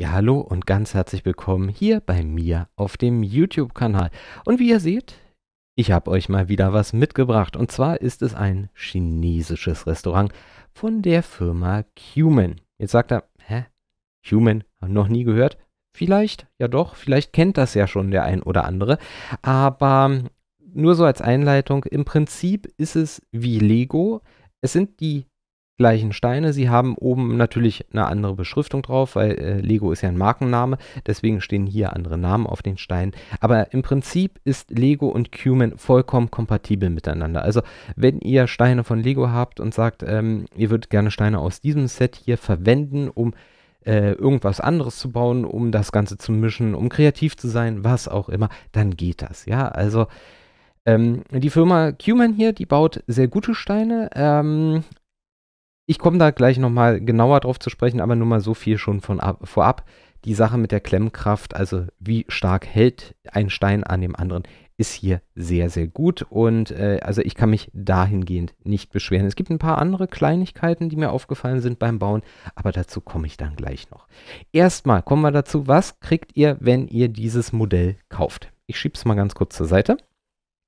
Ja, hallo und ganz herzlich willkommen hier bei mir auf dem YouTube-Kanal. Und wie ihr seht, ich habe euch mal wieder was mitgebracht. Und zwar ist es ein chinesisches Restaurant von der Firma Cumin. Jetzt sagt er, hä? Cumin, noch nie gehört? Vielleicht, ja doch, vielleicht kennt das ja schon der ein oder andere. Aber nur so als Einleitung, im Prinzip ist es wie Lego. Es sind die gleichen Steine. Sie haben oben natürlich eine andere Beschriftung drauf, weil äh, Lego ist ja ein Markenname. Deswegen stehen hier andere Namen auf den Steinen. Aber im Prinzip ist Lego und Cumin vollkommen kompatibel miteinander. Also wenn ihr Steine von Lego habt und sagt, ähm, ihr würdet gerne Steine aus diesem Set hier verwenden, um äh, irgendwas anderes zu bauen, um das Ganze zu mischen, um kreativ zu sein, was auch immer, dann geht das. Ja, also ähm, die Firma Cuman hier, die baut sehr gute Steine, ähm, ich komme da gleich nochmal genauer drauf zu sprechen, aber nur mal so viel schon von ab, vorab. Die Sache mit der Klemmkraft, also wie stark hält ein Stein an dem anderen, ist hier sehr, sehr gut. Und äh, also ich kann mich dahingehend nicht beschweren. Es gibt ein paar andere Kleinigkeiten, die mir aufgefallen sind beim Bauen, aber dazu komme ich dann gleich noch. Erstmal kommen wir dazu, was kriegt ihr, wenn ihr dieses Modell kauft? Ich schiebe es mal ganz kurz zur Seite.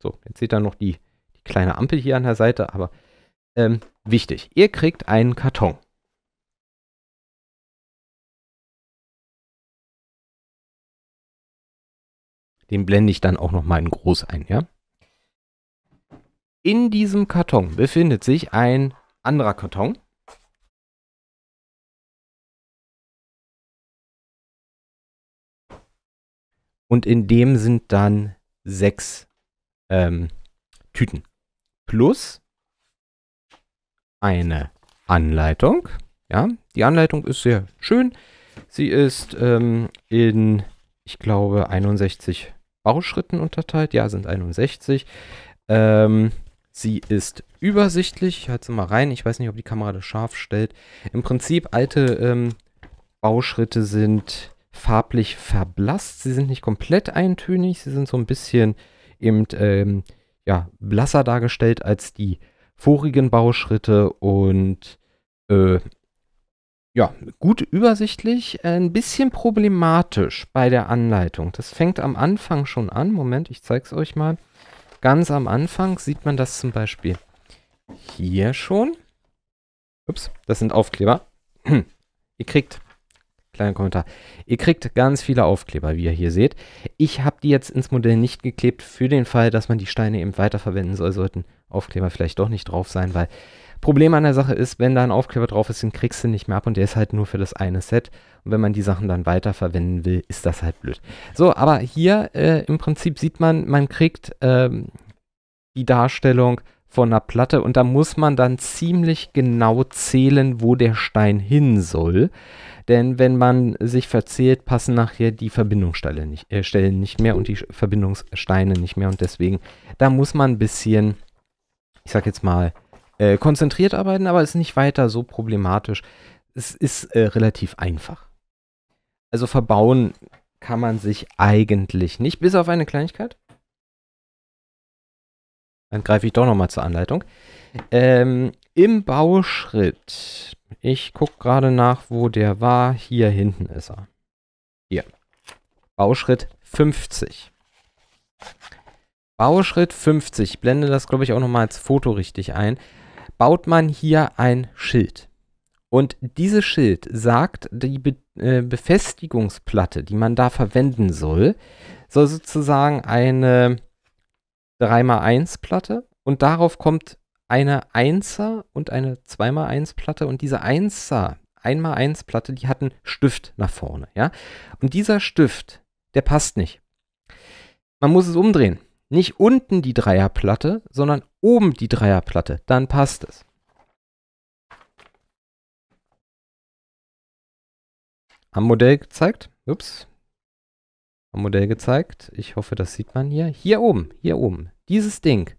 So, jetzt seht ihr noch die, die kleine Ampel hier an der Seite, aber ähm, Wichtig, ihr kriegt einen Karton. Den blende ich dann auch nochmal in groß ein, ja? In diesem Karton befindet sich ein anderer Karton. Und in dem sind dann sechs ähm, Tüten. Plus eine Anleitung. Ja, die Anleitung ist sehr schön. Sie ist ähm, in, ich glaube, 61 Bauschritten unterteilt. Ja, sind 61. Ähm, sie ist übersichtlich. Ich halte sie mal rein. Ich weiß nicht, ob die Kamera das scharf stellt. Im Prinzip, alte ähm, Bauschritte sind farblich verblasst. Sie sind nicht komplett eintönig. Sie sind so ein bisschen eben ähm, ja, blasser dargestellt als die vorigen Bauschritte und äh, ja, gut übersichtlich, ein bisschen problematisch bei der Anleitung. Das fängt am Anfang schon an. Moment, ich zeige es euch mal. Ganz am Anfang sieht man das zum Beispiel hier schon. Ups, das sind Aufkleber. Ihr kriegt, kleiner Kommentar, ihr kriegt ganz viele Aufkleber, wie ihr hier seht. Ich habe die jetzt ins Modell nicht geklebt, für den Fall, dass man die Steine eben weiterverwenden soll, sollten Aufkleber vielleicht doch nicht drauf sein, weil Problem an der Sache ist, wenn da ein Aufkleber drauf ist, den kriegst du nicht mehr ab und der ist halt nur für das eine Set. Und wenn man die Sachen dann weiterverwenden will, ist das halt blöd. So, aber hier äh, im Prinzip sieht man, man kriegt ähm, die Darstellung von einer Platte und da muss man dann ziemlich genau zählen, wo der Stein hin soll. Denn wenn man sich verzählt, passen nachher die Verbindungsstellen nicht, äh, nicht mehr und die Verbindungssteine nicht mehr und deswegen, da muss man ein bisschen ich sag jetzt mal, äh, konzentriert arbeiten, aber ist nicht weiter so problematisch. Es ist äh, relativ einfach. Also verbauen kann man sich eigentlich nicht, bis auf eine Kleinigkeit. Dann greife ich doch noch mal zur Anleitung. Ähm, Im Bauschritt, ich gucke gerade nach, wo der war. Hier hinten ist er. Hier. Bauschritt 50. Bauschritt 50, ich blende das, glaube ich, auch nochmal als Foto richtig ein, baut man hier ein Schild. Und dieses Schild sagt, die Be äh, Befestigungsplatte, die man da verwenden soll, soll sozusagen eine 3x1-Platte und darauf kommt eine 1er und eine 2x1-Platte und diese 1er, 1x1-Platte, die hat einen Stift nach vorne, ja. Und dieser Stift, der passt nicht. Man muss es umdrehen. Nicht unten die Dreierplatte, sondern oben die Dreierplatte. Dann passt es. Am Modell gezeigt. Ups. Am Modell gezeigt. Ich hoffe, das sieht man hier. Hier oben, hier oben. Dieses Ding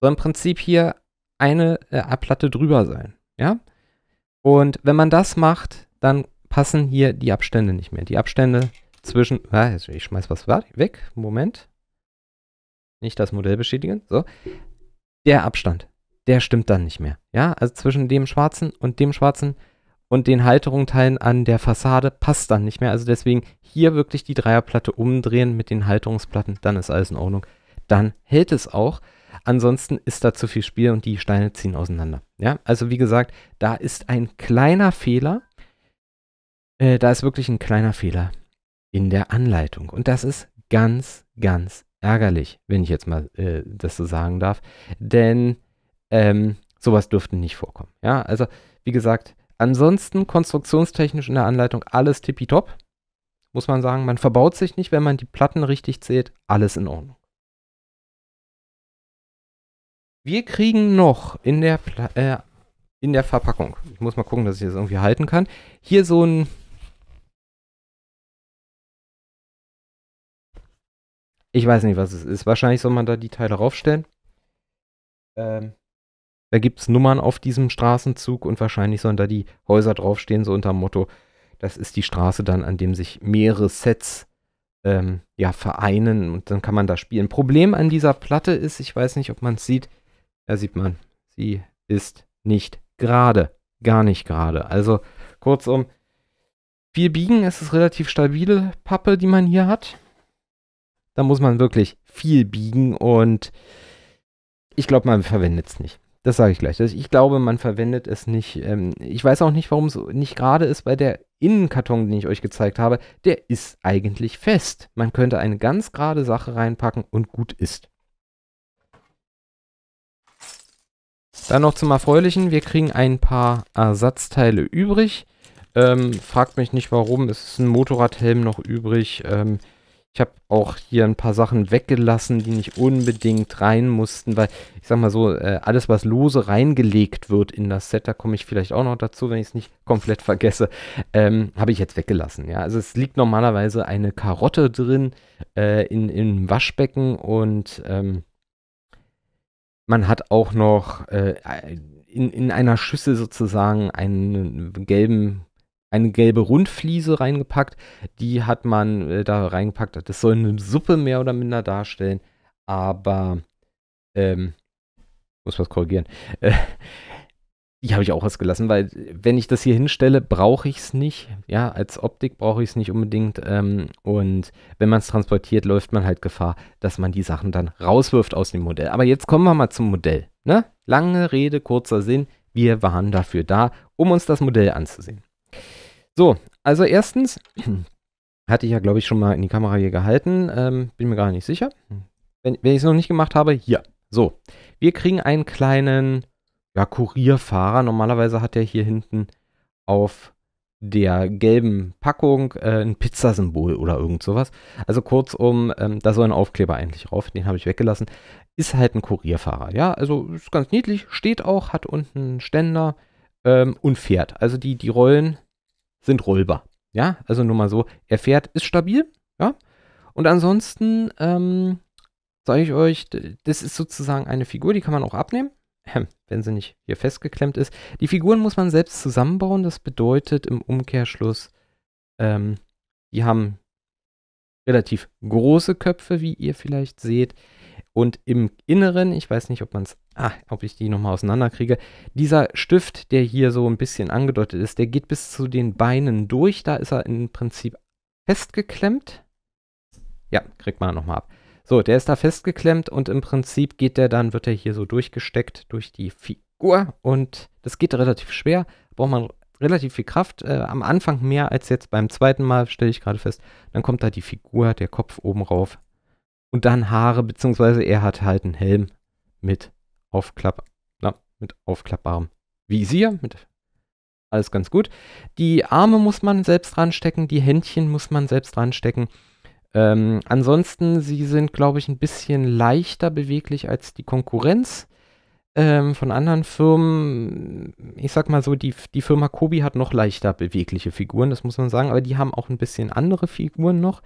soll im Prinzip hier eine äh, Abplatte drüber sein. Ja? Und wenn man das macht, dann passen hier die Abstände nicht mehr. Die Abstände zwischen. Ah, ich schmeiß was weg. Moment nicht das Modell beschädigen, so, der Abstand, der stimmt dann nicht mehr. Ja, also zwischen dem schwarzen und dem schwarzen und den Halterungteilen an der Fassade passt dann nicht mehr. Also deswegen hier wirklich die Dreierplatte umdrehen mit den Halterungsplatten, dann ist alles in Ordnung. Dann hält es auch. Ansonsten ist da zu viel Spiel und die Steine ziehen auseinander. Ja, also wie gesagt, da ist ein kleiner Fehler. Äh, da ist wirklich ein kleiner Fehler in der Anleitung. Und das ist ganz, ganz ärgerlich, wenn ich jetzt mal äh, das so sagen darf. Denn ähm, sowas dürfte nicht vorkommen. Ja, also wie gesagt, ansonsten konstruktionstechnisch in der Anleitung alles tippitopp. Muss man sagen, man verbaut sich nicht, wenn man die Platten richtig zählt, alles in Ordnung. Wir kriegen noch in der, Pla äh, in der Verpackung, ich muss mal gucken, dass ich das irgendwie halten kann, hier so ein Ich weiß nicht, was es ist. Wahrscheinlich soll man da die Teile raufstellen. Ähm. Da gibt es Nummern auf diesem Straßenzug und wahrscheinlich sollen da die Häuser draufstehen, so unter dem Motto, das ist die Straße dann, an dem sich mehrere Sets ähm, ja, vereinen und dann kann man da spielen. Problem an dieser Platte ist, ich weiß nicht, ob man es sieht, da sieht man, sie ist nicht gerade, gar nicht gerade. Also kurzum, viel biegen, es ist relativ stabile Pappe, die man hier hat. Da muss man wirklich viel biegen und ich glaube, man verwendet es nicht. Das sage ich gleich. Ich glaube, man verwendet es nicht. Ähm, ich weiß auch nicht, warum es nicht gerade ist weil der Innenkarton, den ich euch gezeigt habe. Der ist eigentlich fest. Man könnte eine ganz gerade Sache reinpacken und gut ist. Dann noch zum Erfreulichen. Wir kriegen ein paar Ersatzteile übrig. Ähm, fragt mich nicht warum. Es ist ein Motorradhelm noch übrig. Ähm, ich habe auch hier ein paar Sachen weggelassen, die nicht unbedingt rein mussten, weil ich sag mal so, äh, alles was lose reingelegt wird in das Set, da komme ich vielleicht auch noch dazu, wenn ich es nicht komplett vergesse, ähm, habe ich jetzt weggelassen. Ja, also es liegt normalerweise eine Karotte drin äh, in, im Waschbecken und ähm, man hat auch noch äh, in, in einer Schüssel sozusagen einen gelben eine gelbe Rundfliese reingepackt. Die hat man äh, da reingepackt. Das soll eine Suppe mehr oder minder darstellen. Aber ähm, muss was korrigieren. Äh, die habe ich auch ausgelassen, weil wenn ich das hier hinstelle, brauche ich es nicht. Ja, als Optik brauche ich es nicht unbedingt. Ähm, und wenn man es transportiert, läuft man halt Gefahr, dass man die Sachen dann rauswirft aus dem Modell. Aber jetzt kommen wir mal zum Modell. Ne? Lange Rede, kurzer Sinn. Wir waren dafür da, um uns das Modell anzusehen. So, also erstens, hatte ich ja, glaube ich, schon mal in die Kamera hier gehalten, ähm, bin mir gar nicht sicher. Wenn, wenn ich es noch nicht gemacht habe, hier. So, wir kriegen einen kleinen ja, Kurierfahrer. Normalerweise hat er hier hinten auf der gelben Packung äh, ein Pizzasymbol oder irgend sowas. Also kurzum, ähm, da soll ein Aufkleber eigentlich drauf, den habe ich weggelassen. Ist halt ein Kurierfahrer, ja, also ist ganz niedlich, steht auch, hat unten einen Ständer, ähm, und fährt. Also die, die Rollen sind rollbar. Ja, also nur mal so, er fährt, ist stabil, ja. Und ansonsten ähm, sage ich euch, das ist sozusagen eine Figur, die kann man auch abnehmen, wenn sie nicht hier festgeklemmt ist. Die Figuren muss man selbst zusammenbauen, das bedeutet im Umkehrschluss, ähm, die haben relativ große Köpfe, wie ihr vielleicht seht. Und im Inneren, ich weiß nicht, ob man es ah, ob ich die nochmal auseinanderkriege. Dieser Stift, der hier so ein bisschen angedeutet ist, der geht bis zu den Beinen durch. Da ist er im Prinzip festgeklemmt. Ja, kriegt man nochmal ab. So, der ist da festgeklemmt und im Prinzip geht der dann, wird er hier so durchgesteckt durch die Figur und das geht relativ schwer, braucht man relativ viel Kraft, äh, am Anfang mehr als jetzt beim zweiten Mal, stelle ich gerade fest. Dann kommt da die Figur, der Kopf oben rauf und dann Haare, beziehungsweise er hat halt einen Helm mit Aufklapp, na, mit aufklappbarem Visier, mit alles ganz gut. Die Arme muss man selbst ranstecken, die Händchen muss man selbst ranstecken. Ähm, ansonsten, sie sind, glaube ich, ein bisschen leichter beweglich als die Konkurrenz ähm, von anderen Firmen. Ich sag mal so, die, die Firma Kobi hat noch leichter bewegliche Figuren, das muss man sagen, aber die haben auch ein bisschen andere Figuren noch.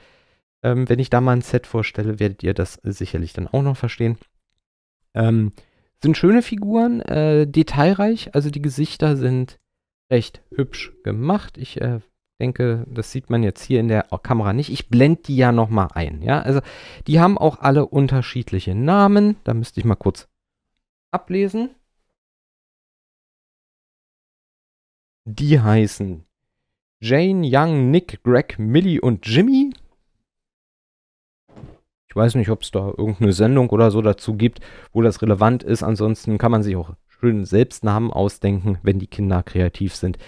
Ähm, wenn ich da mal ein Set vorstelle, werdet ihr das sicherlich dann auch noch verstehen. Ähm, sind schöne Figuren, äh, detailreich, also die Gesichter sind recht hübsch gemacht. Ich äh, denke, das sieht man jetzt hier in der Kamera nicht. Ich blende die ja nochmal ein. Ja? Also die haben auch alle unterschiedliche Namen. Da müsste ich mal kurz ablesen. Die heißen Jane, Young, Nick, Greg, Millie und Jimmy. Ich weiß nicht, ob es da irgendeine Sendung oder so dazu gibt, wo das relevant ist. Ansonsten kann man sich auch schön selbst Namen ausdenken, wenn die Kinder kreativ sind.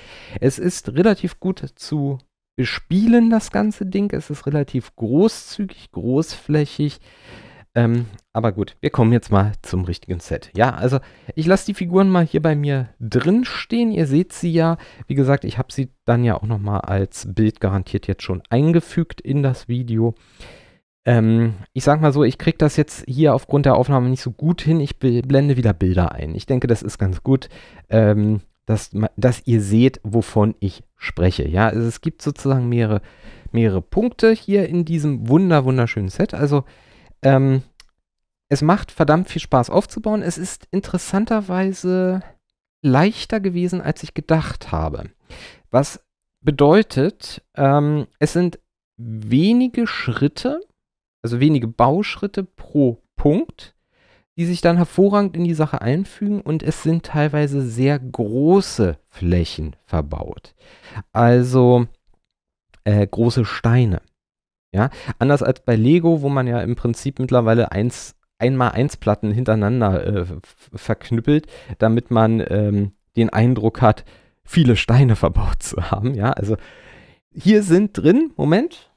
Es ist relativ gut zu bespielen, das ganze Ding. Es ist relativ großzügig, großflächig. Ähm, aber gut, wir kommen jetzt mal zum richtigen Set. Ja, also ich lasse die Figuren mal hier bei mir drin stehen. Ihr seht sie ja. Wie gesagt, ich habe sie dann ja auch nochmal als Bild garantiert jetzt schon eingefügt in das Video. Ähm, ich sag mal so, ich kriege das jetzt hier aufgrund der Aufnahme nicht so gut hin. Ich blende wieder Bilder ein. Ich denke, das ist ganz gut, ähm, dass, dass ihr seht, wovon ich spreche. Ja, also es gibt sozusagen mehrere, mehrere Punkte hier in diesem wunder, wunderschönen Set. Also, ähm, es macht verdammt viel Spaß aufzubauen. Es ist interessanterweise leichter gewesen, als ich gedacht habe. Was bedeutet, ähm, es sind wenige Schritte, also wenige Bauschritte pro Punkt, die sich dann hervorragend in die Sache einfügen und es sind teilweise sehr große Flächen verbaut. Also äh, große Steine. Ja, anders als bei Lego, wo man ja im Prinzip mittlerweile eins, einmal eins Platten hintereinander äh, verknüppelt, damit man ähm, den Eindruck hat, viele Steine verbaut zu haben. Ja, also hier sind drin, Moment,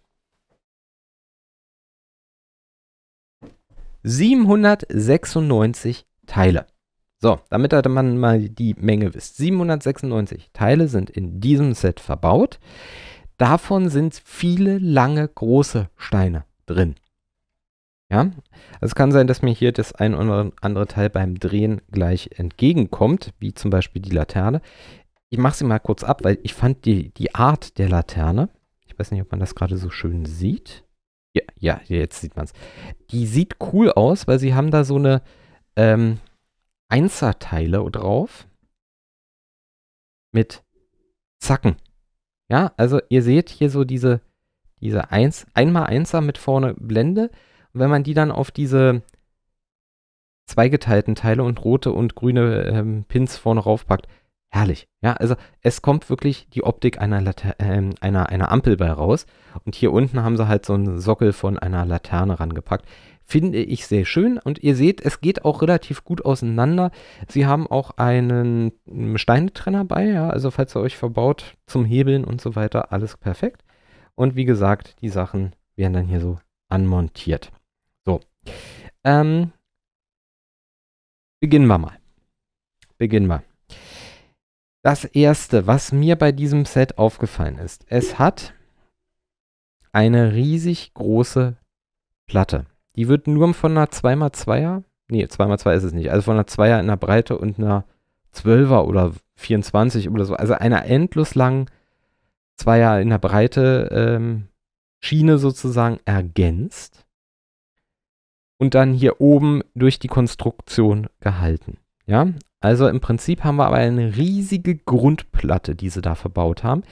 796 Teile. So, damit man mal die Menge wisst. 796 Teile sind in diesem Set verbaut. Davon sind viele lange große Steine drin. Ja, also es kann sein, dass mir hier das ein oder andere Teil beim Drehen gleich entgegenkommt, wie zum Beispiel die Laterne. Ich mache sie mal kurz ab, weil ich fand die, die Art der Laterne, ich weiß nicht, ob man das gerade so schön sieht. Ja, ja jetzt sieht man es. Die sieht cool aus, weil sie haben da so eine ähm, Einserteile drauf mit Zacken. Ja, also ihr seht hier so diese, diese 1, 1 x 1 mit vorne Blende. Und wenn man die dann auf diese zweigeteilten Teile und rote und grüne ähm, Pins vorne raufpackt, herrlich. Ja, also es kommt wirklich die Optik einer, Later äh, einer, einer Ampel bei raus. Und hier unten haben sie halt so einen Sockel von einer Laterne rangepackt. Finde ich sehr schön und ihr seht, es geht auch relativ gut auseinander. Sie haben auch einen Steinetrenner bei, ja, also falls ihr euch verbaut zum Hebeln und so weiter, alles perfekt. Und wie gesagt, die Sachen werden dann hier so anmontiert. So, ähm, beginnen wir mal. Beginnen wir. Das erste, was mir bei diesem Set aufgefallen ist, es hat eine riesig große Platte. Die wird nur von einer 2x2er, nee, 2x2 ist es nicht, also von einer 2er in der Breite und einer 12er oder 24 oder so, also einer endlos langen 2er in der Breite ähm, Schiene sozusagen ergänzt und dann hier oben durch die Konstruktion gehalten. Ja, also im Prinzip haben wir aber eine riesige Grundplatte, die sie da verbaut haben.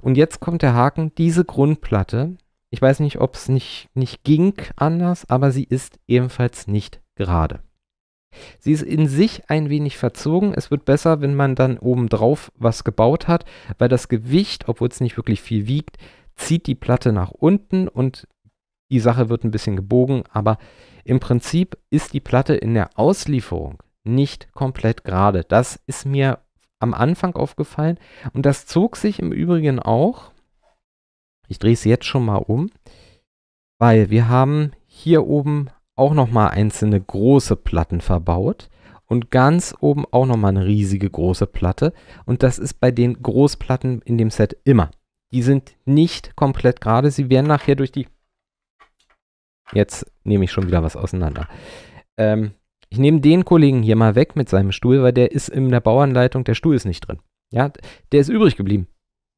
Und jetzt kommt der Haken, diese Grundplatte, ich weiß nicht, ob es nicht, nicht ging anders, aber sie ist ebenfalls nicht gerade. Sie ist in sich ein wenig verzogen. Es wird besser, wenn man dann obendrauf was gebaut hat, weil das Gewicht, obwohl es nicht wirklich viel wiegt, zieht die Platte nach unten und die Sache wird ein bisschen gebogen. Aber im Prinzip ist die Platte in der Auslieferung nicht komplett gerade. Das ist mir am Anfang aufgefallen und das zog sich im Übrigen auch. Ich drehe es jetzt schon mal um, weil wir haben hier oben auch nochmal einzelne große Platten verbaut und ganz oben auch nochmal eine riesige große Platte und das ist bei den Großplatten in dem Set immer. Die sind nicht komplett gerade, sie werden nachher durch die Jetzt nehme ich schon wieder was auseinander. Ähm, ich nehme den Kollegen hier mal weg mit seinem Stuhl, weil der ist in der Bauanleitung, der Stuhl ist nicht drin. Ja, der ist übrig geblieben.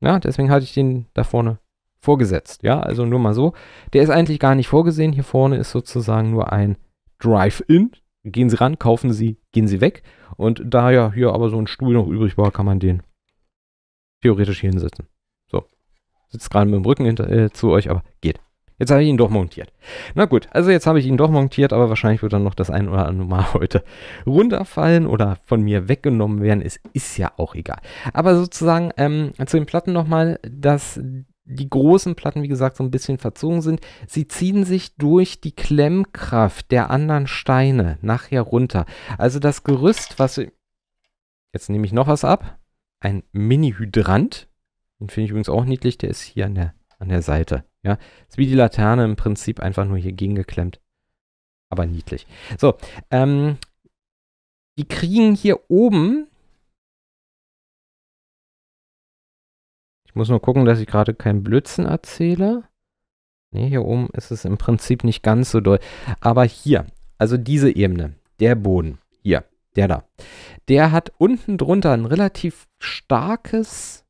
Ja, deswegen hatte ich den da vorne vorgesetzt. Ja, also nur mal so. Der ist eigentlich gar nicht vorgesehen. Hier vorne ist sozusagen nur ein Drive-In. Gehen Sie ran, kaufen Sie, gehen Sie weg. Und da ja hier aber so ein Stuhl noch übrig war, kann man den theoretisch hier hinsetzen. So. Sitzt gerade mit dem Rücken hinter, äh, zu euch, aber geht. Jetzt habe ich ihn doch montiert. Na gut, also jetzt habe ich ihn doch montiert, aber wahrscheinlich wird dann noch das ein oder andere Mal heute runterfallen oder von mir weggenommen werden. Es ist ja auch egal. Aber sozusagen ähm, zu den Platten nochmal, dass die großen Platten, wie gesagt, so ein bisschen verzogen sind. Sie ziehen sich durch die Klemmkraft der anderen Steine nachher runter. Also das Gerüst, was... Jetzt nehme ich noch was ab. Ein Mini-Hydrant. Den finde ich übrigens auch niedlich. Der ist hier an der, an der Seite. Ja, ist wie die Laterne im Prinzip einfach nur hier gegengeklemmt. Aber niedlich. So, ähm, die kriegen hier oben. Ich muss nur gucken, dass ich gerade keinen Blödsinn erzähle. Ne, hier oben ist es im Prinzip nicht ganz so doll. Aber hier, also diese Ebene, der Boden, hier, der da, der hat unten drunter ein relativ starkes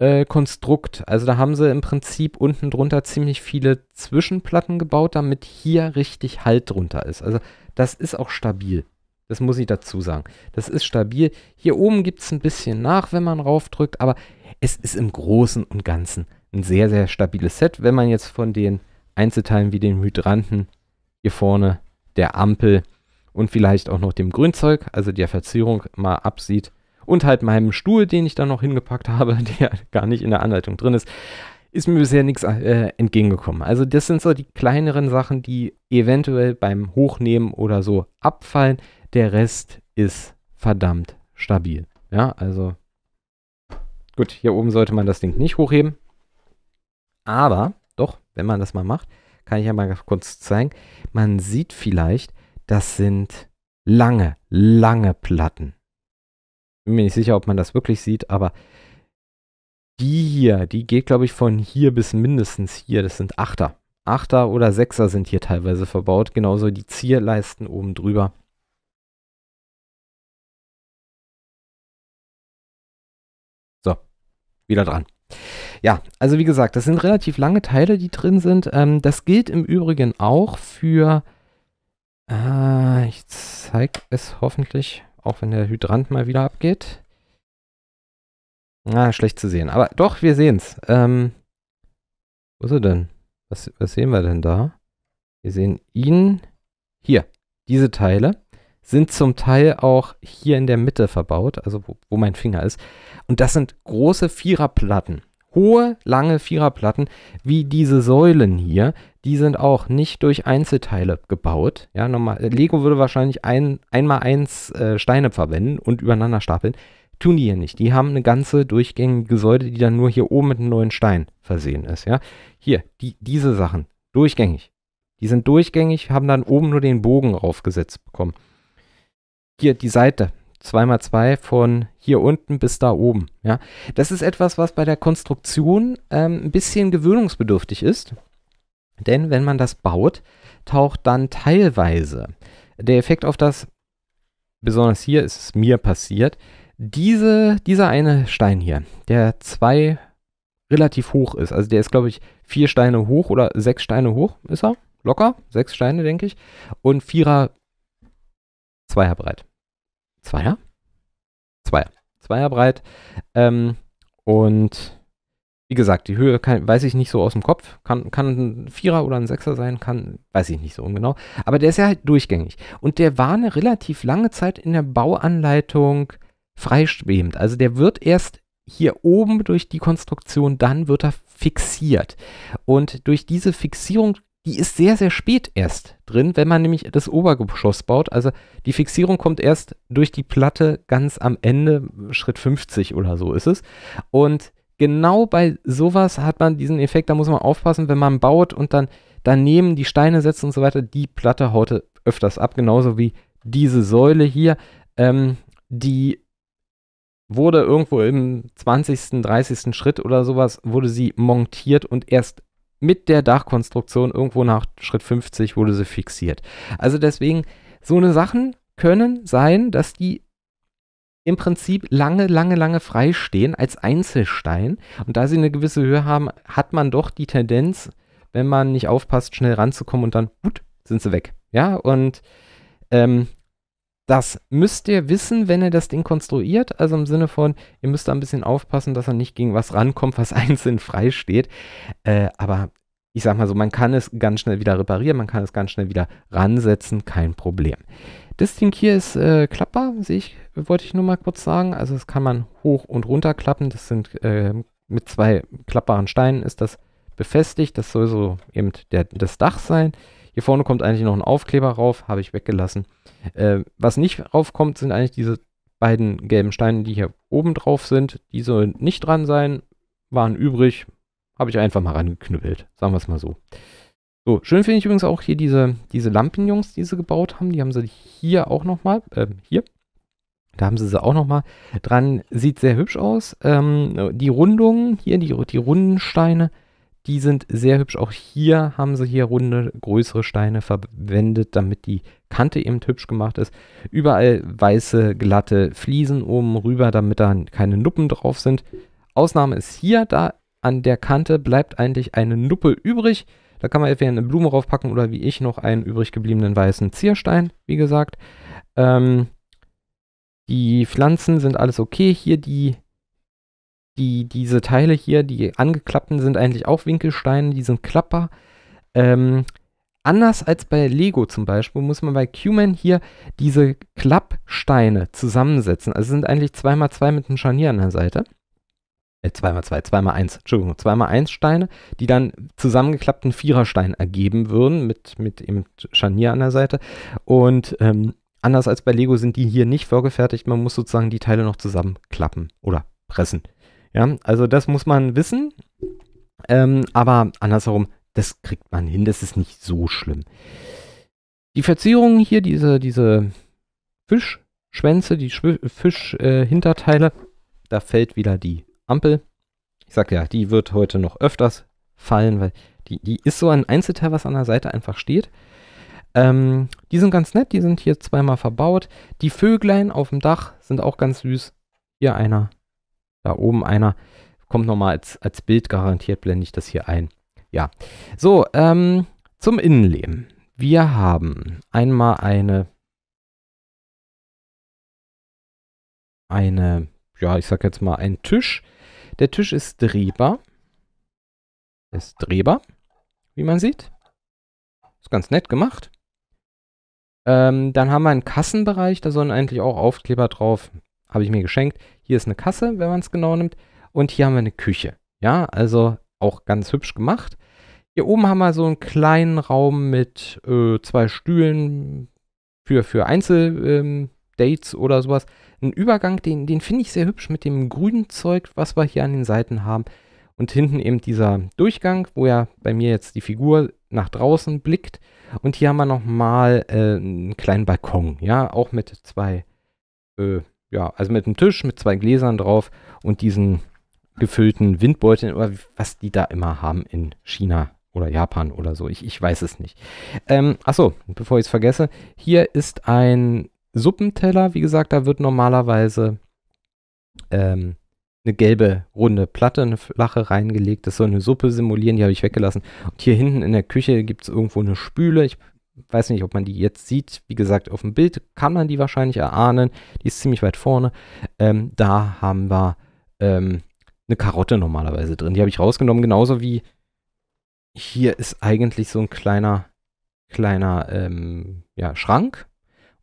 äh, Konstrukt. Also da haben sie im Prinzip unten drunter ziemlich viele Zwischenplatten gebaut, damit hier richtig Halt drunter ist. Also das ist auch stabil. Das muss ich dazu sagen. Das ist stabil. Hier oben gibt es ein bisschen nach, wenn man raufdrückt, aber es ist im Großen und Ganzen ein sehr, sehr stabiles Set. Wenn man jetzt von den Einzelteilen wie den Hydranten hier vorne, der Ampel und vielleicht auch noch dem Grünzeug, also der Verzierung, mal absieht, und halt meinem Stuhl, den ich dann noch hingepackt habe, der gar nicht in der Anleitung drin ist, ist mir bisher nichts äh, entgegengekommen. Also das sind so die kleineren Sachen, die eventuell beim Hochnehmen oder so abfallen. Der Rest ist verdammt stabil. Ja, also gut, hier oben sollte man das Ding nicht hochheben. Aber doch, wenn man das mal macht, kann ich ja mal kurz zeigen. Man sieht vielleicht, das sind lange, lange Platten bin mir nicht sicher, ob man das wirklich sieht, aber die hier, die geht, glaube ich, von hier bis mindestens hier. Das sind Achter. Achter oder Sechser sind hier teilweise verbaut. Genauso die Zierleisten oben drüber. So, wieder dran. Ja, also wie gesagt, das sind relativ lange Teile, die drin sind. Ähm, das gilt im Übrigen auch für... Äh, ich zeige es hoffentlich. Auch wenn der Hydrant mal wieder abgeht. Na, ah, schlecht zu sehen. Aber doch, wir sehen's. Ähm, wo ist er denn? Was, was sehen wir denn da? Wir sehen ihn. Hier, diese Teile sind zum Teil auch hier in der Mitte verbaut, also wo, wo mein Finger ist. Und das sind große Viererplatten hohe, lange Viererplatten, wie diese Säulen hier, die sind auch nicht durch Einzelteile gebaut. Ja, nochmal, Lego würde wahrscheinlich ein, einmal eins äh, Steine verwenden und übereinander stapeln. Tun die hier nicht. Die haben eine ganze durchgängige Säule, die dann nur hier oben mit einem neuen Stein versehen ist. Ja, hier, die, diese Sachen, durchgängig. Die sind durchgängig, haben dann oben nur den Bogen aufgesetzt bekommen. Hier die Seite 2 mal 2 von hier unten bis da oben. Ja? Das ist etwas, was bei der Konstruktion ähm, ein bisschen gewöhnungsbedürftig ist. Denn wenn man das baut, taucht dann teilweise der Effekt auf das, besonders hier ist es mir passiert, diese, dieser eine Stein hier, der zwei relativ hoch ist. Also der ist, glaube ich, vier Steine hoch oder sechs Steine hoch ist er. Locker, sechs Steine, denke ich. Und vierer, zweier breit. Zweier? Zweier. Zweier breit. Ähm, und wie gesagt, die Höhe kann, weiß ich nicht so aus dem Kopf. Kann, kann ein Vierer oder ein Sechser sein, kann, weiß ich nicht so ungenau. Aber der ist ja halt durchgängig. Und der war eine relativ lange Zeit in der Bauanleitung freischwebend. Also der wird erst hier oben durch die Konstruktion, dann wird er fixiert. Und durch diese Fixierung die ist sehr, sehr spät erst drin, wenn man nämlich das Obergeschoss baut. Also die Fixierung kommt erst durch die Platte ganz am Ende, Schritt 50 oder so ist es. Und genau bei sowas hat man diesen Effekt, da muss man aufpassen, wenn man baut und dann daneben die Steine setzt und so weiter, die Platte haut öfters ab, genauso wie diese Säule hier, ähm, die wurde irgendwo im 20., 30. Schritt oder sowas, wurde sie montiert und erst mit der Dachkonstruktion irgendwo nach Schritt 50 wurde sie fixiert. Also deswegen, so eine Sachen können sein, dass die im Prinzip lange, lange, lange frei stehen als Einzelstein. Und da sie eine gewisse Höhe haben, hat man doch die Tendenz, wenn man nicht aufpasst, schnell ranzukommen und dann, gut, sind sie weg. Ja, und ähm, das müsst ihr wissen, wenn ihr das Ding konstruiert. Also im Sinne von, ihr müsst da ein bisschen aufpassen, dass er nicht gegen was rankommt, was einzeln frei steht. Äh, aber ich sag mal so, man kann es ganz schnell wieder reparieren, man kann es ganz schnell wieder ransetzen, kein Problem. Das Ding hier ist äh, klappbar, sehe ich, wollte ich nur mal kurz sagen. Also das kann man hoch und runter klappen. Das sind äh, mit zwei klappbaren Steinen ist das befestigt. Das soll so eben der, das Dach sein. Hier vorne kommt eigentlich noch ein Aufkleber rauf, habe ich weggelassen. Äh, was nicht raufkommt, sind eigentlich diese beiden gelben Steine, die hier oben drauf sind. Die sollen nicht dran sein, waren übrig, habe ich einfach mal rangeknüppelt, sagen wir es mal so. So, schön finde ich übrigens auch hier diese, diese Lampignons, die sie gebaut haben. Die haben sie hier auch nochmal, ähm, hier, da haben sie sie auch nochmal dran. Sieht sehr hübsch aus. Ähm, die Rundungen hier, die, die runden Steine, die sind sehr hübsch. Auch hier haben sie hier runde, größere Steine verwendet, damit die Kante eben hübsch gemacht ist. Überall weiße, glatte Fliesen oben rüber, damit da keine Nuppen drauf sind. Ausnahme ist hier, da an der Kante bleibt eigentlich eine Nuppe übrig. Da kann man entweder eine Blume draufpacken oder wie ich noch einen übrig gebliebenen weißen Zierstein, wie gesagt. Ähm, die Pflanzen sind alles okay. Hier die die, diese Teile hier, die angeklappten, sind eigentlich auch Winkelsteine, die sind klapper. Ähm, anders als bei Lego zum Beispiel, muss man bei Q-Man hier diese Klappsteine zusammensetzen. Also sind eigentlich 2x2 mit einem Scharnier an der Seite. 2x2, äh, 2x1, Entschuldigung, 2x1 Steine, die dann zusammengeklappten Viererstein ergeben würden, mit, mit eben Scharnier an der Seite. Und ähm, anders als bei Lego sind die hier nicht vorgefertigt, man muss sozusagen die Teile noch zusammenklappen oder pressen. Ja, also das muss man wissen. Ähm, aber andersherum, das kriegt man hin, das ist nicht so schlimm. Die Verzierungen hier, diese, diese Fischschwänze, die Fischhinterteile, äh, da fällt wieder die Ampel. Ich sag ja, die wird heute noch öfters fallen, weil die, die ist so ein Einzelteil, was an der Seite einfach steht. Ähm, die sind ganz nett, die sind hier zweimal verbaut. Die Vöglein auf dem Dach sind auch ganz süß. Hier einer, da oben einer kommt nochmal als, als Bild garantiert, blende ich das hier ein. Ja, so, ähm, zum Innenleben. Wir haben einmal eine, eine, ja, ich sag jetzt mal einen Tisch. Der Tisch ist drehbar. Ist drehbar, wie man sieht. Ist ganz nett gemacht. Ähm, dann haben wir einen Kassenbereich, da sollen eigentlich auch Aufkleber drauf. Habe ich mir geschenkt. Hier ist eine Kasse, wenn man es genau nimmt. Und hier haben wir eine Küche. Ja, also auch ganz hübsch gemacht. Hier oben haben wir so einen kleinen Raum mit äh, zwei Stühlen für, für Einzeldates ähm, oder sowas. Ein Übergang, den, den finde ich sehr hübsch mit dem grünen Zeug, was wir hier an den Seiten haben. Und hinten eben dieser Durchgang, wo ja bei mir jetzt die Figur nach draußen blickt. Und hier haben wir nochmal äh, einen kleinen Balkon, ja, auch mit zwei äh, ja, also mit einem Tisch, mit zwei Gläsern drauf und diesen gefüllten Windbeuteln oder was die da immer haben in China oder Japan oder so. Ich, ich weiß es nicht. Ähm, achso, bevor ich es vergesse, hier ist ein Suppenteller. Wie gesagt, da wird normalerweise ähm, eine gelbe runde Platte, eine flache reingelegt. Das soll eine Suppe simulieren, die habe ich weggelassen. Und hier hinten in der Küche gibt es irgendwo eine Spüle. Ich weiß nicht, ob man die jetzt sieht. Wie gesagt, auf dem Bild kann man die wahrscheinlich erahnen. Die ist ziemlich weit vorne. Ähm, da haben wir ähm, eine Karotte normalerweise drin. Die habe ich rausgenommen, genauso wie hier ist eigentlich so ein kleiner, kleiner ähm, ja, Schrank.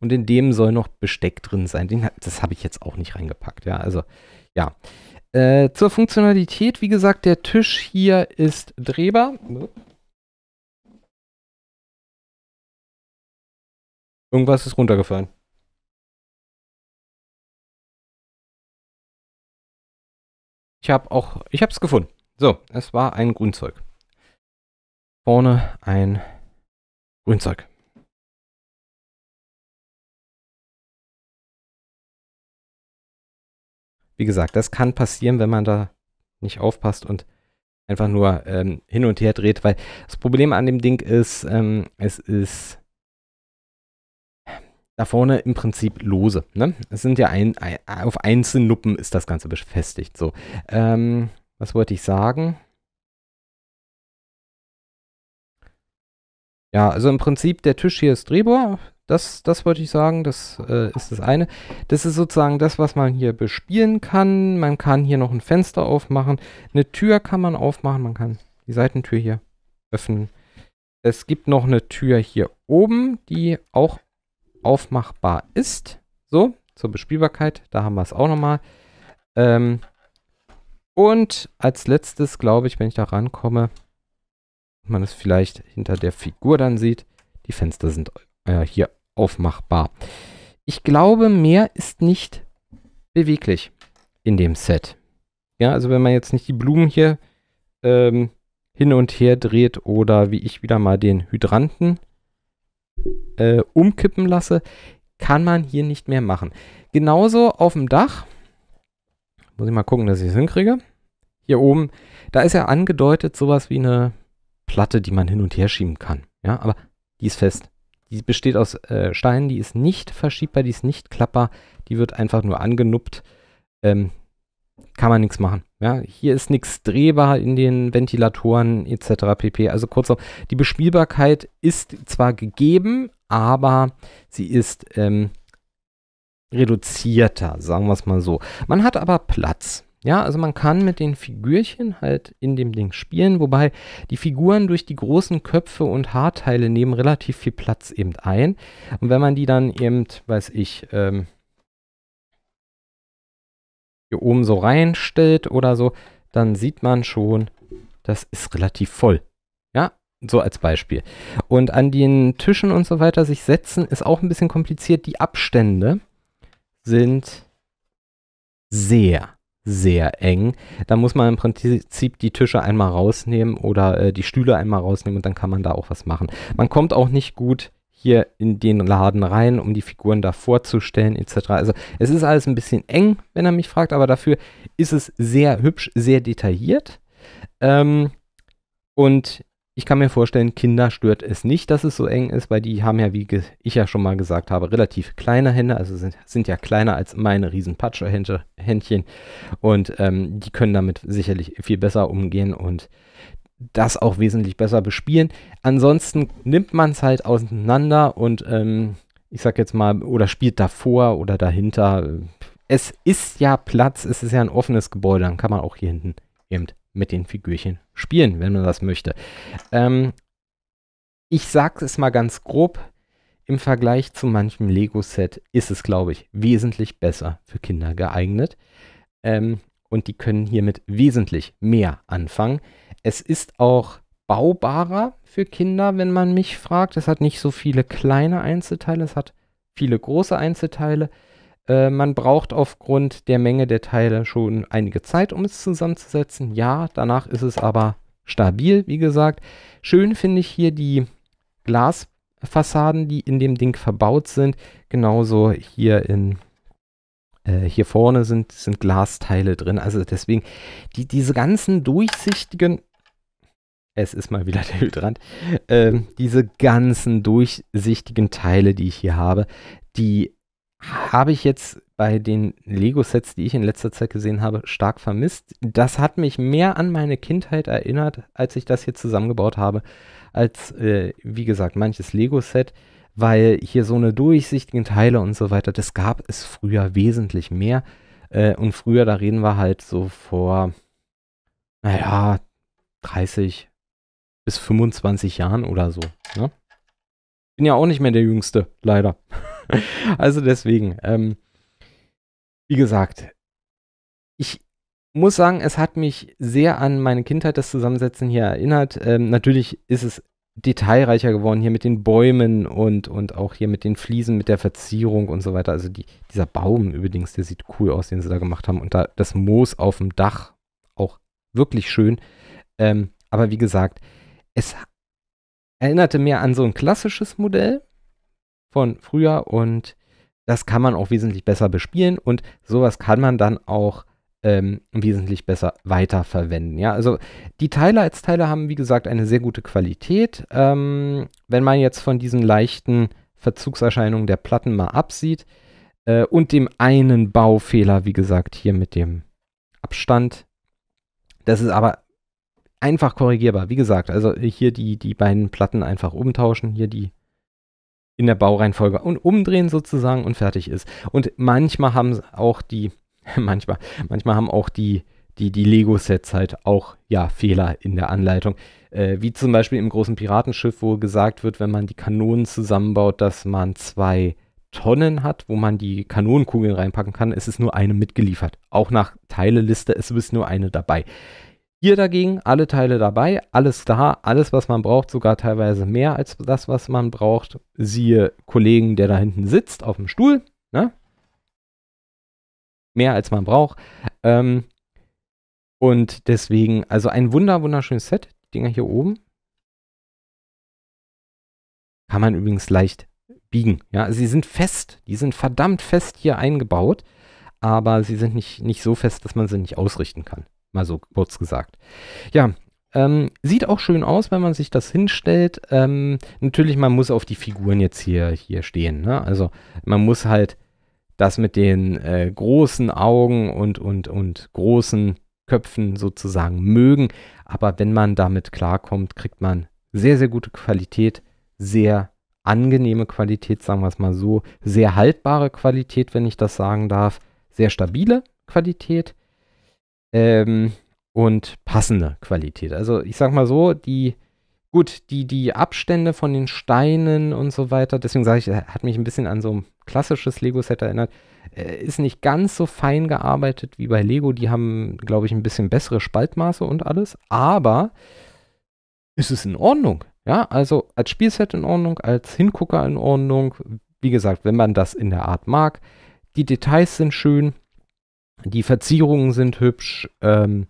Und in dem soll noch Besteck drin sein. Den, das habe ich jetzt auch nicht reingepackt. Ja, also ja. Äh, zur Funktionalität, wie gesagt, der Tisch hier ist drehbar. Irgendwas ist runtergefallen. Ich habe auch, ich habe es gefunden. So, es war ein Grünzeug. Vorne ein Grünzeug. Wie gesagt, das kann passieren, wenn man da nicht aufpasst und einfach nur ähm, hin und her dreht, weil das Problem an dem Ding ist, ähm, es ist da vorne im Prinzip lose. Ne? Es sind ja ein, ein, auf einzelnen Nuppen ist das Ganze befestigt. So, ähm, was wollte ich sagen? Ja, also im Prinzip der Tisch hier ist drehbar. Das, das wollte ich sagen, das äh, ist das eine. Das ist sozusagen das, was man hier bespielen kann. Man kann hier noch ein Fenster aufmachen. Eine Tür kann man aufmachen. Man kann die Seitentür hier öffnen. Es gibt noch eine Tür hier oben, die auch aufmachbar ist. So, zur Bespielbarkeit, da haben wir es auch nochmal. Ähm, und als letztes, glaube ich, wenn ich da rankomme, man es vielleicht hinter der Figur dann sieht, die Fenster sind äh, hier aufmachbar. Ich glaube, mehr ist nicht beweglich in dem Set. Ja, also wenn man jetzt nicht die Blumen hier ähm, hin und her dreht oder wie ich wieder mal den Hydranten äh, umkippen lasse, kann man hier nicht mehr machen. Genauso auf dem Dach, muss ich mal gucken, dass ich es hinkriege. Hier oben, da ist ja angedeutet sowas wie eine Platte, die man hin und her schieben kann. Ja, aber die ist fest. Die besteht aus äh, Steinen, die ist nicht verschiebbar, die ist nicht klappbar, die wird einfach nur angenuppt. Ähm, kann man nichts machen. Ja, hier ist nichts drehbar in den Ventilatoren etc. pp. Also kurzum, die Bespielbarkeit ist zwar gegeben, aber sie ist ähm, reduzierter, sagen wir es mal so. Man hat aber Platz. Ja, also man kann mit den Figürchen halt in dem Ding spielen, wobei die Figuren durch die großen Köpfe und Haarteile nehmen relativ viel Platz eben ein. Und wenn man die dann eben, weiß ich, ähm, hier oben so reinstellt oder so, dann sieht man schon, das ist relativ voll. Ja, so als Beispiel. Und an den Tischen und so weiter sich setzen ist auch ein bisschen kompliziert. Die Abstände sind sehr, sehr eng. Da muss man im Prinzip die Tische einmal rausnehmen oder äh, die Stühle einmal rausnehmen und dann kann man da auch was machen. Man kommt auch nicht gut hier in den Laden rein, um die Figuren da vorzustellen, etc. Also es ist alles ein bisschen eng, wenn er mich fragt, aber dafür ist es sehr hübsch, sehr detailliert. Ähm, und ich kann mir vorstellen, Kinder stört es nicht, dass es so eng ist, weil die haben ja, wie ich ja schon mal gesagt habe, relativ kleine Hände, also sind, sind ja kleiner als meine riesen Patscherhändchen und ähm, die können damit sicherlich viel besser umgehen und das auch wesentlich besser bespielen. Ansonsten nimmt man es halt auseinander und ähm, ich sag jetzt mal, oder spielt davor oder dahinter. Es ist ja Platz, es ist ja ein offenes Gebäude, dann kann man auch hier hinten eben mit den Figürchen spielen, wenn man das möchte. Ähm, ich sage es mal ganz grob, im Vergleich zu manchem Lego-Set ist es, glaube ich, wesentlich besser für Kinder geeignet. Ähm, und die können hiermit wesentlich mehr anfangen. Es ist auch baubarer für Kinder, wenn man mich fragt. Es hat nicht so viele kleine Einzelteile, es hat viele große Einzelteile. Äh, man braucht aufgrund der Menge der Teile schon einige Zeit, um es zusammenzusetzen. Ja, danach ist es aber stabil, wie gesagt. Schön finde ich hier die Glasfassaden, die in dem Ding verbaut sind. Genauso hier in äh, hier vorne sind, sind Glasteile drin. Also deswegen, die, diese ganzen durchsichtigen es ist mal wieder der Hydrant, ähm, diese ganzen durchsichtigen Teile, die ich hier habe, die habe ich jetzt bei den Lego-Sets, die ich in letzter Zeit gesehen habe, stark vermisst. Das hat mich mehr an meine Kindheit erinnert, als ich das hier zusammengebaut habe, als, äh, wie gesagt, manches Lego-Set, weil hier so eine durchsichtigen Teile und so weiter, das gab es früher wesentlich mehr. Äh, und früher, da reden wir halt so vor, naja, 30, bis 25 Jahren oder so. Ne? Bin ja auch nicht mehr der Jüngste, leider. also deswegen, ähm, wie gesagt, ich muss sagen, es hat mich sehr an meine Kindheit, das Zusammensetzen hier erinnert. Ähm, natürlich ist es detailreicher geworden hier mit den Bäumen und, und auch hier mit den Fliesen, mit der Verzierung und so weiter. Also die, dieser Baum übrigens, der sieht cool aus, den sie da gemacht haben. Und da das Moos auf dem Dach auch wirklich schön. Ähm, aber wie gesagt, es erinnerte mehr an so ein klassisches Modell von früher und das kann man auch wesentlich besser bespielen und sowas kann man dann auch ähm, wesentlich besser weiterverwenden. Ja, also die Teile als Teile haben, wie gesagt, eine sehr gute Qualität. Ähm, wenn man jetzt von diesen leichten Verzugserscheinungen der Platten mal absieht äh, und dem einen Baufehler, wie gesagt, hier mit dem Abstand. Das ist aber einfach korrigierbar. Wie gesagt, also hier die, die beiden Platten einfach umtauschen, hier die in der Baureihenfolge und umdrehen sozusagen und fertig ist. Und manchmal haben auch die, manchmal, manchmal haben auch die, die, die Lego-Sets halt auch ja, Fehler in der Anleitung. Äh, wie zum Beispiel im großen Piratenschiff, wo gesagt wird, wenn man die Kanonen zusammenbaut, dass man zwei Tonnen hat, wo man die Kanonenkugeln reinpacken kann. Es ist nur eine mitgeliefert. Auch nach Teileliste, es ist nur eine dabei. Hier dagegen alle Teile dabei, alles da, alles, was man braucht, sogar teilweise mehr als das, was man braucht. Siehe Kollegen, der da hinten sitzt auf dem Stuhl. Ne? Mehr als man braucht. Ähm, und deswegen, also ein wunder, wunderschönes Set. Die Dinger hier oben. Kann man übrigens leicht biegen. Ja, sie sind fest. Die sind verdammt fest hier eingebaut. Aber sie sind nicht, nicht so fest, dass man sie nicht ausrichten kann. Mal so kurz gesagt. Ja, ähm, sieht auch schön aus, wenn man sich das hinstellt. Ähm, natürlich, man muss auf die Figuren jetzt hier, hier stehen. Ne? Also man muss halt das mit den äh, großen Augen und, und, und großen Köpfen sozusagen mögen. Aber wenn man damit klarkommt, kriegt man sehr, sehr gute Qualität, sehr angenehme Qualität, sagen wir es mal so, sehr haltbare Qualität, wenn ich das sagen darf, sehr stabile Qualität ähm, und passende Qualität. Also ich sag mal so, die gut, die, die Abstände von den Steinen und so weiter, deswegen sage ich, hat mich ein bisschen an so ein klassisches Lego-Set erinnert, äh, ist nicht ganz so fein gearbeitet wie bei Lego. Die haben, glaube ich, ein bisschen bessere Spaltmaße und alles, aber ist es in Ordnung. Ja, also als Spielset in Ordnung, als Hingucker in Ordnung. Wie gesagt, wenn man das in der Art mag. Die Details sind schön. Die Verzierungen sind hübsch. Ähm,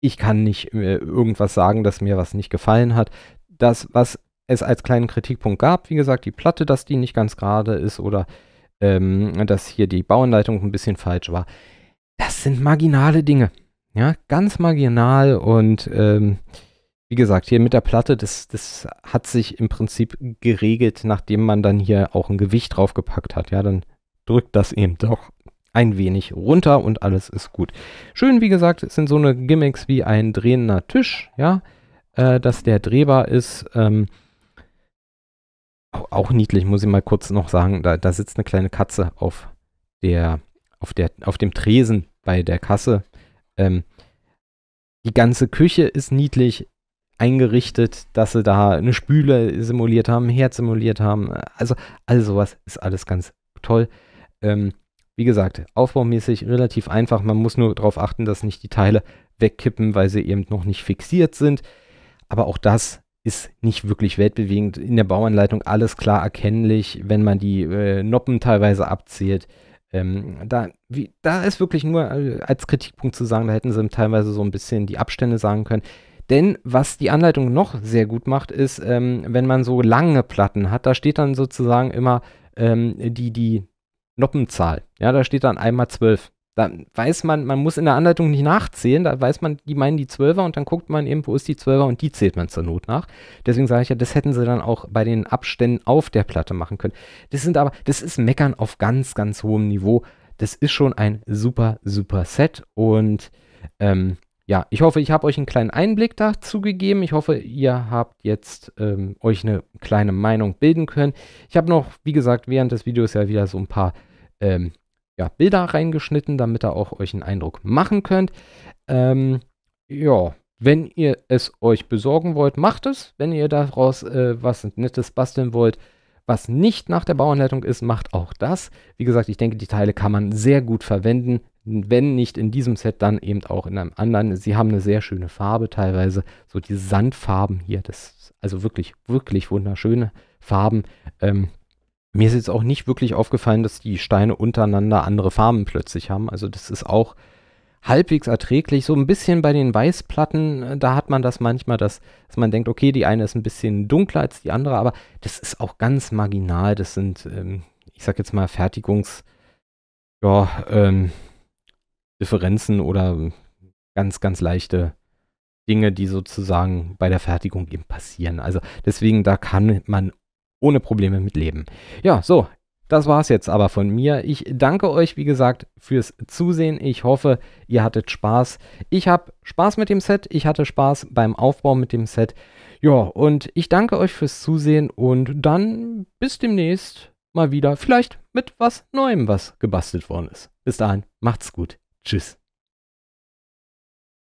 ich kann nicht äh, irgendwas sagen, dass mir was nicht gefallen hat. Das, was es als kleinen Kritikpunkt gab, wie gesagt, die Platte, dass die nicht ganz gerade ist oder ähm, dass hier die Bauanleitung ein bisschen falsch war. Das sind marginale Dinge. Ja, ganz marginal und ähm, wie gesagt, hier mit der Platte, das, das hat sich im Prinzip geregelt, nachdem man dann hier auch ein Gewicht draufgepackt hat. Ja, dann drückt das eben doch ein wenig runter und alles ist gut. Schön, wie gesagt, es sind so eine Gimmicks wie ein drehender Tisch, ja, äh, dass der drehbar ist. Ähm, auch niedlich, muss ich mal kurz noch sagen. Da, da sitzt eine kleine Katze auf der, auf der, auf dem Tresen bei der Kasse. Ähm, die ganze Küche ist niedlich eingerichtet, dass sie da eine Spüle simuliert haben, Herd simuliert haben. Also all sowas ist alles ganz toll. Ähm, wie gesagt, aufbaumäßig relativ einfach. Man muss nur darauf achten, dass nicht die Teile wegkippen, weil sie eben noch nicht fixiert sind. Aber auch das ist nicht wirklich weltbewegend. In der Bauanleitung alles klar erkennlich, wenn man die äh, Noppen teilweise abzählt. Ähm, da, wie, da ist wirklich nur äh, als Kritikpunkt zu sagen, da hätten sie teilweise so ein bisschen die Abstände sagen können. Denn was die Anleitung noch sehr gut macht, ist, ähm, wenn man so lange Platten hat, da steht dann sozusagen immer ähm, die, die Noppenzahl. Ja, da steht dann einmal 12. Da weiß man, man muss in der Anleitung nicht nachzählen, da weiß man, die meinen die Zwölfer und dann guckt man eben, wo ist die Zwölfer und die zählt man zur Not nach. Deswegen sage ich ja, das hätten sie dann auch bei den Abständen auf der Platte machen können. Das sind aber, das ist Meckern auf ganz, ganz hohem Niveau. Das ist schon ein super, super Set und ähm, ja, ich hoffe, ich habe euch einen kleinen Einblick dazu gegeben. Ich hoffe, ihr habt jetzt ähm, euch eine kleine Meinung bilden können. Ich habe noch, wie gesagt, während des Videos ja wieder so ein paar ähm, ja, Bilder reingeschnitten, damit ihr auch euch einen Eindruck machen könnt. Ähm, ja, wenn ihr es euch besorgen wollt, macht es. Wenn ihr daraus äh, was Nettes basteln wollt, was nicht nach der Bauanleitung ist, macht auch das. Wie gesagt, ich denke, die Teile kann man sehr gut verwenden wenn nicht in diesem Set, dann eben auch in einem anderen. Sie haben eine sehr schöne Farbe teilweise, so die Sandfarben hier, das ist also wirklich, wirklich wunderschöne Farben. Ähm, mir ist jetzt auch nicht wirklich aufgefallen, dass die Steine untereinander andere Farben plötzlich haben. Also das ist auch halbwegs erträglich. So ein bisschen bei den Weißplatten, äh, da hat man das manchmal, dass, dass man denkt, okay, die eine ist ein bisschen dunkler als die andere, aber das ist auch ganz marginal. Das sind, ähm, ich sag jetzt mal, Fertigungs- ja, ähm, Differenzen oder ganz, ganz leichte Dinge, die sozusagen bei der Fertigung eben passieren. Also deswegen, da kann man ohne Probleme mit leben. Ja, so, das war's jetzt aber von mir. Ich danke euch, wie gesagt, fürs Zusehen. Ich hoffe, ihr hattet Spaß. Ich habe Spaß mit dem Set. Ich hatte Spaß beim Aufbau mit dem Set. Ja, und ich danke euch fürs Zusehen und dann bis demnächst mal wieder. Vielleicht mit was Neuem, was gebastelt worden ist. Bis dahin, macht's gut. Tschüss.